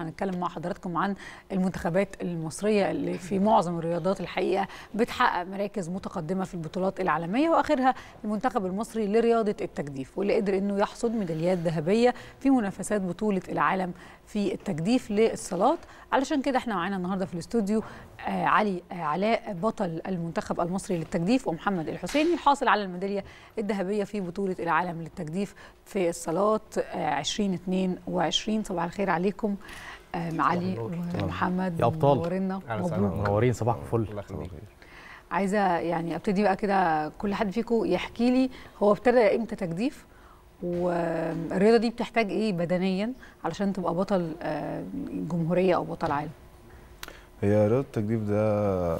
هنتكلم مع حضراتكم عن المنتخبات المصرية اللي في معظم الرياضات الحقيقة بتحقق مراكز متقدمة في البطولات العالمية وآخرها المنتخب المصري لرياضة التجديف واللي قدر أنه يحصد ميداليات ذهبية في منافسات بطولة العالم في التجديف للصالات علشان كده احنا معانا النهاردة في الاستوديو آه علي آه علاء بطل المنتخب المصري للتجديف ومحمد الحسيني الحاصل على الميدالية الذهبية في بطولة العالم للتجديف في الصالات آه 2022 صباح الخير عليكم آه، علي ومحمد آه. يا ابطال منورنا منورين صباحكم فل عايزه يعني ابتدي بقى كده كل حد فيكم يحكي لي هو ابتدى امتى تجديف والرياضه دي بتحتاج ايه بدنيا علشان تبقى بطل آه، جمهوريه او بطل عالم هي رياضه التجديف ده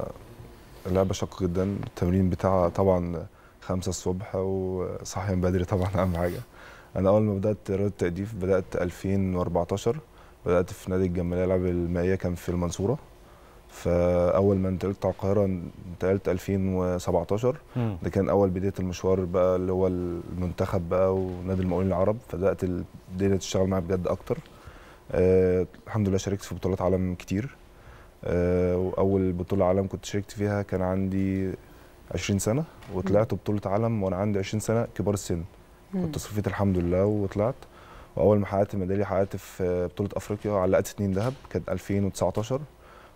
لعبه شاقه جدا التمرين بتاعها طبعا خمسة الصبح وصحيان بدري طبعا اهم حاجه انا اول ما بدات رياضه التجديف بدات 2014 بدات في نادي الجماليه العب المائيه كان في المنصوره فاول ما انتقلت على القاهره انتقلت 2017 مم. ده كان اول بدايه المشوار بقى اللي هو المنتخب بقى ونادي المقاولين العرب فبدات الدنيا تشتغل معايا بجد اكتر آه الحمد لله شاركت في بطولات عالم كتير آه واول بطوله عالم كنت شاركت فيها كان عندي 20 سنه وطلعت بطوله عالم وانا عندي 20 سنه كبار السن كنت صفيت الحمد لله وطلعت واول ما حققت ميداليه حققت في بطوله افريقيا علقت اثنين ذهب كانت 2019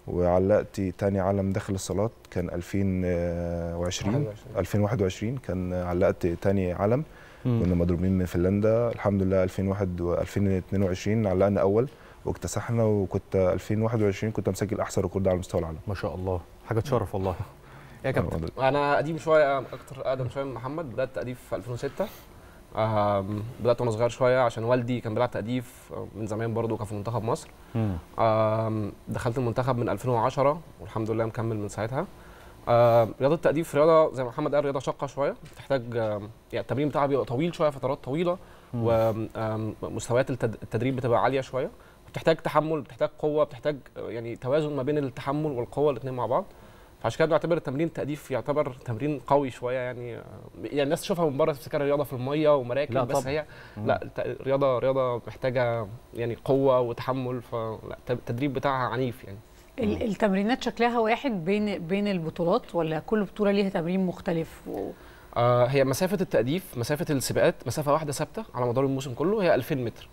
وعلقت تاني علم داخل الصالات كان 2020 2021 كان علقت تاني علم كنا مضروبين من فنلندا الحمد لله 2001 و 2022 علقنا اول واكتسحنا وكنت 2021 كنت مسجل احسن ريكورد على مستوى العالم ما شاء الله حاجه تشرف والله يا كابتن انا قديم شويه اكتر اقدم شويه من محمد بدات تاديب في 2006 آه، بدات وانا صغير شويه عشان والدي كان بيلعب تأديف آه، من زمان برضه كان في منتخب مصر دخلت المنتخب من 2010 والحمد لله مكمل من ساعتها رياضه التأديف رياضه زي ما محمد قال رياضه شاقه شويه بتحتاج يعني التمرين بتاعها بيبقى طويل شويه فترات طويله ومستويات التدريب بتبقى عاليه شويه بتحتاج تحمل بتحتاج قوه بتحتاج آه، يعني توازن ما بين التحمل والقوه الاثنين مع بعض فعشان كده بنعتبر التمرين التأديف يعتبر تمرين قوي شويه يعني يعني الناس تشوفها من بره تفتكر رياضه في الميه ومراكب لا بس طب. هي لا رياضه رياضه محتاجه يعني قوه وتحمل فلا التدريب بتاعها عنيف يعني التمرينات شكلها واحد بين بين البطولات ولا كل بطوله ليها تمرين مختلف و... آه هي مسافه التأديف مسافه السباقات مسافه واحده ثابته على مدار الموسم كله هي 2000 متر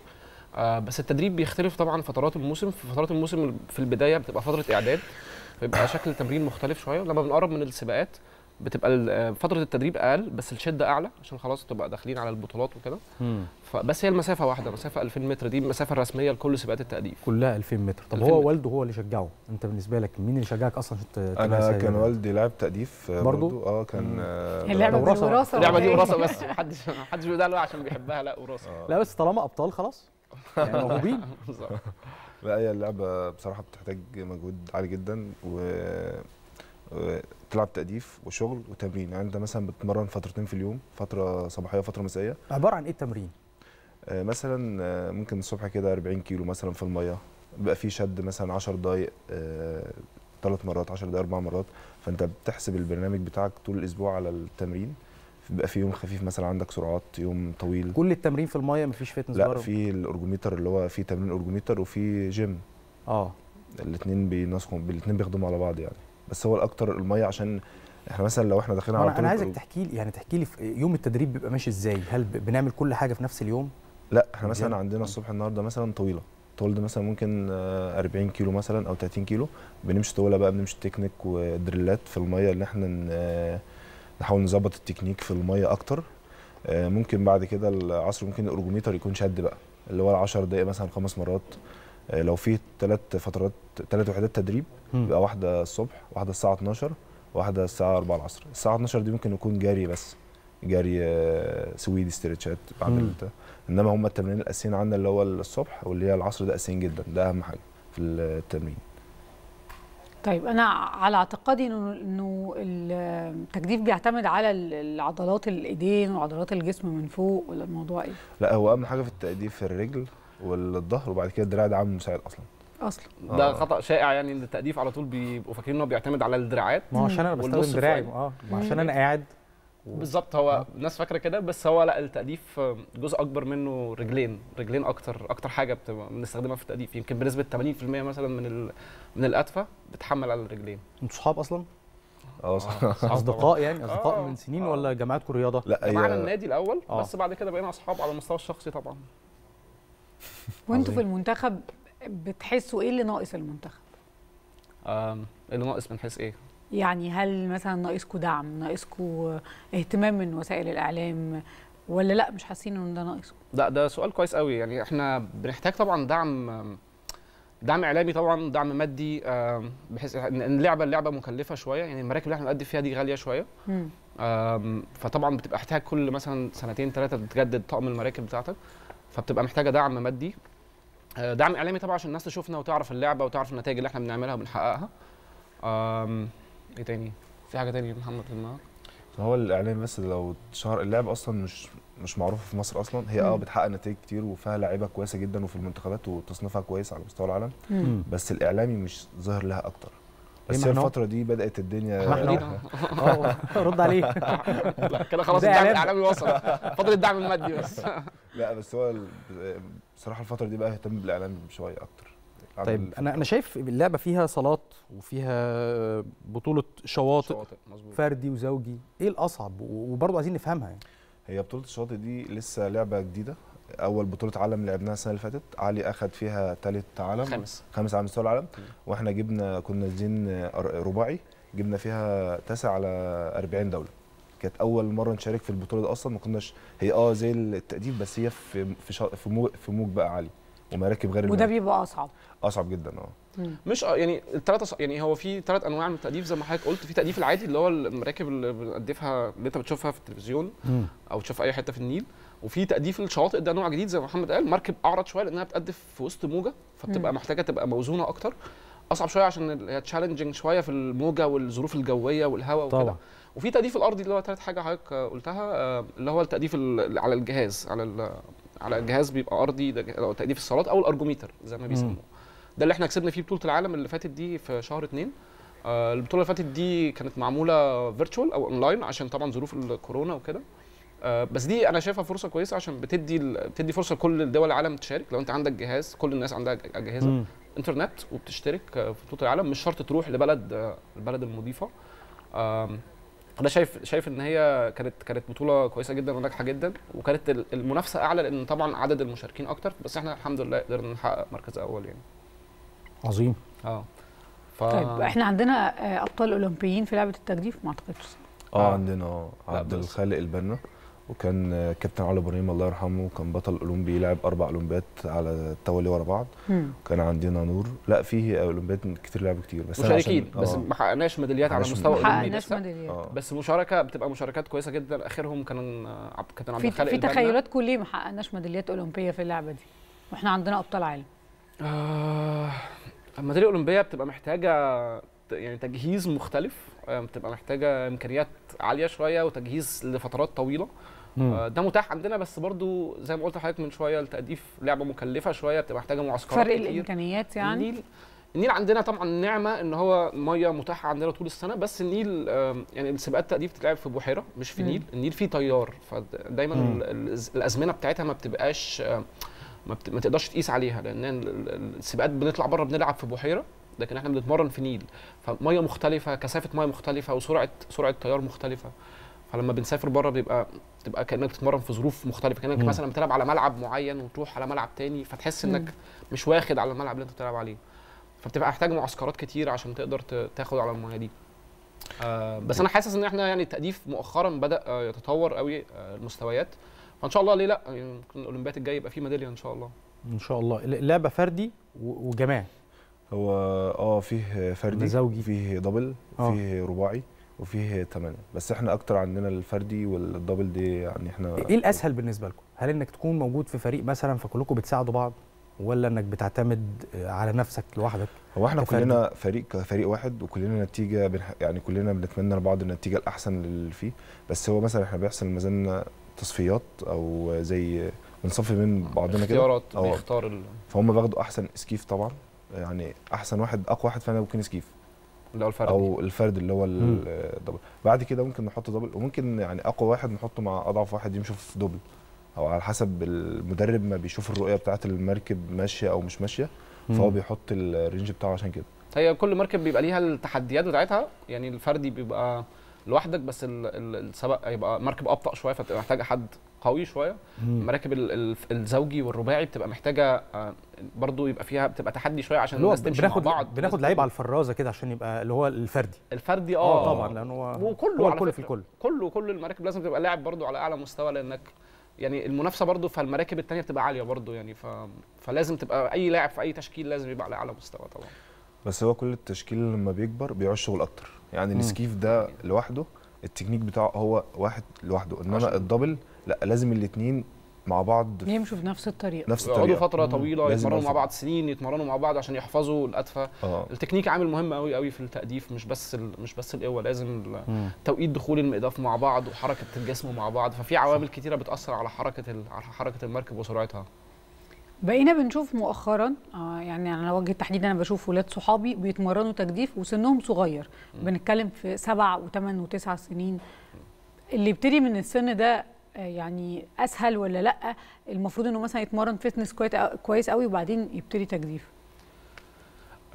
آه بس التدريب بيختلف طبعا فترات الموسم في فترات الموسم في البدايه بتبقى فتره اعداد بيبقى شكل تمرين مختلف شويه ولما بنقرب من السباقات بتبقى فتره التدريب اقل بس الشده اعلى عشان خلاص تبقى داخلين على البطولات وكده فبس هي المسافه واحده مسافه 2000 متر دي المسافه الرسميه لكل سباقات التأديب كلها 2000 متر طب 2000 هو متر. والده هو اللي شجعه انت بالنسبه لك مين اللي شجعك اصلا عشان انا كان يعني؟ والدي لاعب تأديف آه، برضه اه كان اللعبه آه، دي وراثه اللعبه دي وراثه بس محدش محدش بيقول له عشان بيحبها لا وراثه آه. لا بس طالما ابطال خلاص يعني موهوبين لا هي اللعبه بصراحه بتحتاج مجهود عالي جدا و تلعب تأديف وشغل وتمرين يعني انت مثلا بتتمرن فترتين في اليوم فتره صباحيه وفتره مسائيه عباره عن ايه التمرين آه، مثلا آه، ممكن الصبح كده 40 كيلو مثلا في الميه بيبقى في شد مثلا 10 دقائق ثلاث آه، مرات 10 دقائق اربع مرات فانت بتحسب البرنامج بتاعك طول الاسبوع على التمرين بيبقى في يوم خفيف مثلا عندك سرعات يوم طويل كل التمرين في الميه مفيش فيتنس لا بره. في الارجوميتر اللي هو في تمرين ارجوميتر وفي جيم اه الاثنين بينسخوا الاثنين بيخدموا على بعض يعني بس هو الاكتر الميه عشان احنا مثلا لو احنا داخلين على انا عايزك تحكي لي يعني تحكي لي يوم التدريب بيبقى ماشي ازاي هل بنعمل كل حاجه في نفس اليوم لا احنا مثلا عندنا آه. الصبح النهارده مثلا طويله ده مثلا ممكن 40 آه، كيلو مثلا او 30 كيلو بنمشي طوله بقى بنمشي تكنيك ودريلات في الميه اللي احنا آه، نحاول نظبط التكنيك في الميه اكتر آه، ممكن بعد كده العصر ممكن الارجوميتر يكون شد بقى اللي هو 10 دقائق مثلا خمس مرات آه، لو في ثلاث فترات ثلاث وحدات تدريب يبقى واحده الصبح واحده الساعه 12 واحده الساعه 4 العصر الساعه 12 دي ممكن يكون جري بس جري آه، سويدي ستريتشات بعمل ده انما هم التمرين الاساسيين عندنا اللي هو الصبح واللي هي العصر ده اساسيين جدا ده اهم حاجه في التمرين طيب انا على اعتقادي انه التجديف بيعتمد على العضلات الايدين وعضلات الجسم من فوق ولا الموضوع ايه؟ لا هو اهم حاجه في التجديف الرجل والظهر وبعد كده الدراع ده عامل مساعد اصلا اصلا ده آه. خطا شائع يعني ان التجديف على طول بيبقوا فاكرين ان هو بيعتمد على الدراعات ما عشان انا بستخدم دراعي اه عشان انا قاعد بالظبط هو آه. الناس فاكره كده بس هو لا التأديف جزء اكبر منه رجلين رجلين اكتر اكتر حاجه بنستخدمها في التأديف يمكن بنسبه 80% مثلا من ال... من الأدفة بتحمل على الرجلين انتوا صحاب اصلا اه, آه، اصدقاء يعني آه، اصدقاء أوه. من سنين أوه. ولا جامعتكم رياضه لا جمعنا معنا النادي الاول أوه. بس بعد كده بقينا اصحاب على المستوى الشخصي طبعا وانتوا في المنتخب بتحسوا ايه اللي ناقص المنتخب ايه اللي ناقص من حيث ايه يعني هل مثلا ناقصكم دعم ناقصكم اهتمام من وسائل الاعلام ولا لا مش حاسين ان ده ناقصكم لا ده سؤال كويس قوي يعني احنا بنحتاج طبعا دعم دعم اعلامي طبعا دعم مادي بحيث ان اللعبه اللعبه مكلفه شويه يعني المراكب اللي احنا بنقدم فيها دي غاليه شويه فطبعا بتبقى محتاج كل مثلا سنتين ثلاثه بتجدد طقم المراكب بتاعتك فبتبقى محتاجه دعم مادي آه، دعم اعلامي طبعا عشان الناس تشوفنا وتعرف اللعبه وتعرف النتائج اللي احنا بنعملها وبنحققها ايه تاني؟ في حاجه تانية محمد في دماغك؟ هو الاعلام بس لو اتشهر اللعب اصلا مش مش معروفه في مصر اصلا هي اه بتحقق نتائج كتير وفيها لعيبه كويسه جدا وفي المنتخبات وتصنيفها كويس على مستوى العالم مم. بس الاعلامي مش ظاهر لها اكتر إيه بس هي الفتره دي بدات الدنيا اه رد عليه كده خلاص الدعم الاعلامي وصل فتره الدعم المادي بس لا بس هو بصراحه الفتره دي بقى اهتم بالاعلام شويه اكتر طيب انا انا شايف اللعبه فيها صالات وفيها بطوله شواطئ, شواطئ. مزبوط. فردي وزوجي ايه الاصعب وبرضه عايزين نفهمها يعني هي بطوله الشواطئ دي لسه لعبه جديده اول بطوله عالم لعبناها السنه اللي فاتت علي اخذ فيها ثالث عالم خمس خمس على مستوى العالم واحنا جبنا كنا نازلين رباعي جبنا فيها تاسع على 40 دوله كانت اول مره نشارك في البطوله دي اصلا ما كناش هي اه زي التاديب بس هي في في في موج بقى عالي ومراكب غير وده بيبقى اصعب اصعب جدا اه مش آه، يعني الثلاثه يعني هو في ثلاث انواع من التاديف زي ما حضرتك قلت في تاديف العادي اللي هو المراكب اللي بنقدفها اللي انت بتشوفها في التلفزيون او تشوف اي حته في النيل وفي تأديف الشواطئ ده نوع جديد زي ما محمد قال مركب اعرض شويه لانها بتقدف في وسط موجه فبتبقى محتاجه تبقى موزونه اكتر اصعب شويه عشان هي تشالنجنج شويه في الموجه والظروف الجويه والهواء وكده وفي تأديف الارضي اللي هو ثالث حاجه حضرتك قلتها آه، اللي هو التأديف على الجهاز على على جهاز بيبقى ارضي ده تأديف الصالات او الارجوميتر زي ما بيسموه ده اللي احنا كسبنا فيه بطوله العالم اللي فاتت دي في شهر 2 آه البطوله اللي فاتت دي كانت معموله فيرتشوال او اونلاين عشان طبعا ظروف الكورونا وكده آه بس دي انا شايفها فرصه كويسه عشان بتدي بتدي فرصه لكل دول العالم تشارك لو انت عندك جهاز كل الناس عندها اجهزه مم. انترنت وبتشترك آه، في بطوله العالم مش شرط تروح لبلد آه، البلد المضيفه انا شايف شايف ان هي كانت كانت بطوله كويسه جدا وناجحه جدا وكانت المنافسه اعلى لان طبعا عدد المشاركين اكتر بس احنا الحمد لله قدرنا نحقق مركز اول يعني عظيم اه ف... طيب احنا عندنا آه، ابطال اولمبيين في لعبه التجديف ما اعتقدش اه عندنا عبد الخالق البنا وكان كابتن علي ابراهيم الله يرحمه كان بطل اولمبي لعب اربع اولمبيات على التوالي ورا بعض وكان عندنا نور لا فيه اولمبيات كتير لعبوا كتير بس مشاركين عشان... بس آه. ما حققناش ميداليات على مستوى اولمبي بس, آه. بس مشاركه بتبقى مشاركات كويسه جدا اخرهم كان كابتن عبد الخالق في تخيلاتكم ليه ما حققناش ميداليات اولمبيه في اللعبه دي واحنا عندنا ابطال عالم آه... الميداليه الاولمبيه بتبقى محتاجه يعني تجهيز مختلف بتبقى محتاجه امكانيات عاليه شويه وتجهيز لفترات طويله آه، ده متاح عندنا بس برضو زي ما قلت لحضرتك من شويه التأديف لعبه مكلفه شويه بتبقى محتاجه معسكرات فرق الامكانيات يعني النيل النيل عندنا طبعا نعمه ان هو ميه متاحه عندنا طول السنه بس النيل يعني السباقات التأديف بتتلعب في بحيره مش في نيل النيل فيه تيار فدايما الازمنه بتاعتها ما بتبقاش ما, بت... ما تقدرش تقيس عليها لان السباقات بنطلع بره بنلعب في بحيره لكن احنا بنتمرن في نيل فميه مختلفه كثافه ميه مختلفه وسرعه سرعه تيار مختلفه فلما بنسافر بره بيبقى تبقى كانك بتتمرن في ظروف مختلفه كانك م. مثلا بتلعب على ملعب معين وتروح على ملعب تاني فتحس انك م. مش واخد على الملعب اللي انت بتلعب عليه فبتبقى محتاج معسكرات كتير عشان تقدر تاخد على الميه دي آه بس انا حاسس ان احنا يعني التأديف مؤخرا بدا آه يتطور قوي آه المستويات فان شاء الله ليه لا يمكن الاولمبياد الجاي يبقى فيه ميداليه ان شاء الله ان شاء الله لعبه فردي وجماعي هو اه فيه فردي زوجي فيه دبل وفيه آه. رباعي وفيه ثمانية بس احنا اكتر عندنا الفردي والدبل دي يعني احنا ايه الاسهل بالنسبه لكم هل انك تكون موجود في فريق مثلا فكلكم بتساعدوا بعض ولا انك بتعتمد آه، على نفسك لوحدك هو احنا كلنا فريق كفريق واحد وكلنا نتيجه بنح... يعني كلنا بنتمنى لبعض النتيجه الاحسن اللي فيه بس هو مثلا احنا بيحصل ما زلنا تصفيات او زي بنصفي من بعضنا كده اختيارات آه. بيختار فهم باخدوا احسن اسكيف طبعا يعني احسن واحد اقوى واحد فانا ممكن سكيف اللي هو الفرد او الفرد اللي هو الدبل بعد كده ممكن نحط دبل وممكن يعني اقوى واحد نحطه مع اضعف واحد يمشي في دبل او على حسب المدرب ما بيشوف الرؤيه بتاعه المركب ماشيه او مش ماشيه فهو بيحط الرينج بتاعه عشان كده هي كل مركب بيبقى ليها التحديات بتاعتها يعني الفردي بيبقى لوحدك بس السبق هيبقى مركب ابطا شويه فبتبقى محتاجه حد قوي شويه مراكب الزوجي والرباعي بتبقى محتاجه آه، برضو يبقى فيها بتبقى تحدي شويه عشان الناس تمشي بناخد مع بعض بناخد لعيب على الفرازه كده عشان يبقى اللي هو الفردي الفردي اه, آه طبعا لان هو وكله هو الكل في الكل كله كل المراكب لازم تبقى لاعب برضو على اعلى مستوى لانك يعني المنافسه برضو المراكب الثانيه بتبقى عاليه برضو يعني ف... فلازم تبقى اي لاعب في اي تشكيل لازم يبقى على اعلى مستوى طبعا بس هو كل التشكيل لما بيكبر بيعوز شغل اكتر يعني السكيف ده لوحده التكنيك بتاعه هو واحد لوحده انما الدبل لا لازم الاثنين مع بعض يمشوا بنفس الطريقه نفس الطريقه يقعدوا فتره طويله يتمرنوا مع بعض سنين يتمرنوا مع بعض عشان يحفظوا الادفه آه. التكنيك عامل مهم قوي قوي في التاديف مش بس مش بس القوه لازم توقيت دخول المئداف مع بعض وحركه الجسم مع بعض ففي عوامل كتيره بتاثر على حركه على حركه المركب وسرعتها بقينا بنشوف مؤخرا آه يعني على وجه التحديد انا بشوف ولاد صحابي بيتمرنوا تجديف وسنهم صغير م. بنتكلم في سبع وثمان وتسع سنين اللي يبتدي من السن ده آه، يعني اسهل ولا لا المفروض انه مثلا يتمرن فيتنس كويس قوي وبعدين يبتدي تجديف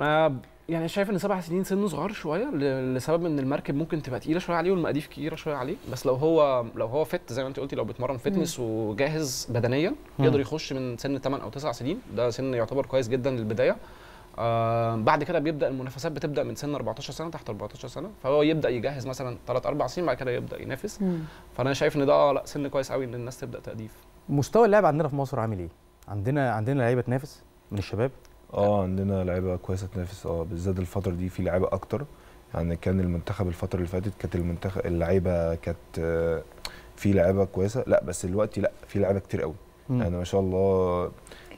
انا يعني شايف ان سبع سنين سنه صغير شويه لسبب ان المركب ممكن تبقى تقيله شويه عليه والمقاديف كبيره شويه عليه بس لو هو لو هو فت زي ما انت قلتي لو بيتمرن فتنس وجاهز بدنيا يقدر يخش من سن 8 او 9 سنين ده سن يعتبر كويس جدا للبدايه آه بعد كده بيبدا المنافسات بتبدا من سن 14 سنه تحت 14 سنه فهو يبدا يجهز مثلا 3 4 سنين بعد كده يبدا ينافس مم. فانا شايف ان ده اه لا سن كويس قوي ان الناس تبدا تأديف مستوى اللعب عندنا في مصر عامل ايه؟ عندنا عندنا لعيبه تنافس من الشباب اه عندنا لعيبه كويسه تنافس اه بالذات الفتره دي في لعيبه اكتر يعني كان المنتخب الفتره اللي فاتت كانت المنتخب اللعيبه كانت آه، في لعيبه كويسه لا بس دلوقتي لا في لعيبه كتير قوي يعني ما شاء الله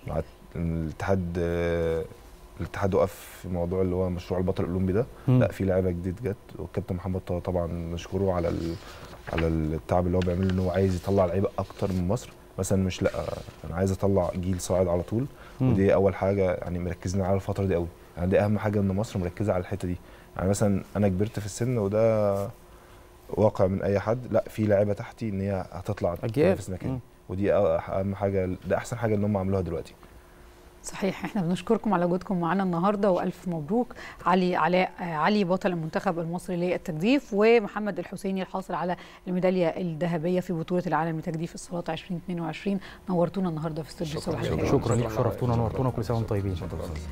مع الاتحاد آه، الاتحاد وقف في موضوع اللي هو مشروع البطل الاولمبي ده لا في لعيبه جديد جت والكابتن محمد طه طبعا نشكره على على التعب اللي هو بيعمله ان هو عايز يطلع لعيبه اكتر من مصر مثلا مش لا انا عايز اطلع جيل صاعد على طول مم. ودي اول حاجه يعني مركزين على الفتره دي قوي يعني دي اهم حاجه ان مصر مركزه على الحته دي يعني مثلا انا كبرت في السن وده واقع من اي حد لا في لعيبه تحتي ان هي هتطلع تنافسنا كده ودي اهم حاجه ده احسن حاجه ان هم عملوها دلوقتي صحيح احنا بنشكركم على وجودكم معنا النهارده والف مبروك علي علاء علي بطل المنتخب المصري للتجديف ومحمد الحسيني الحاصل على الميداليه الذهبيه في بطوله العالم لتجديف الصالات 2022 نورتونا النهارده في استوديو صباح شكرا شكرا لك شرفتونا نورتونا كل سنه وانتم طيبين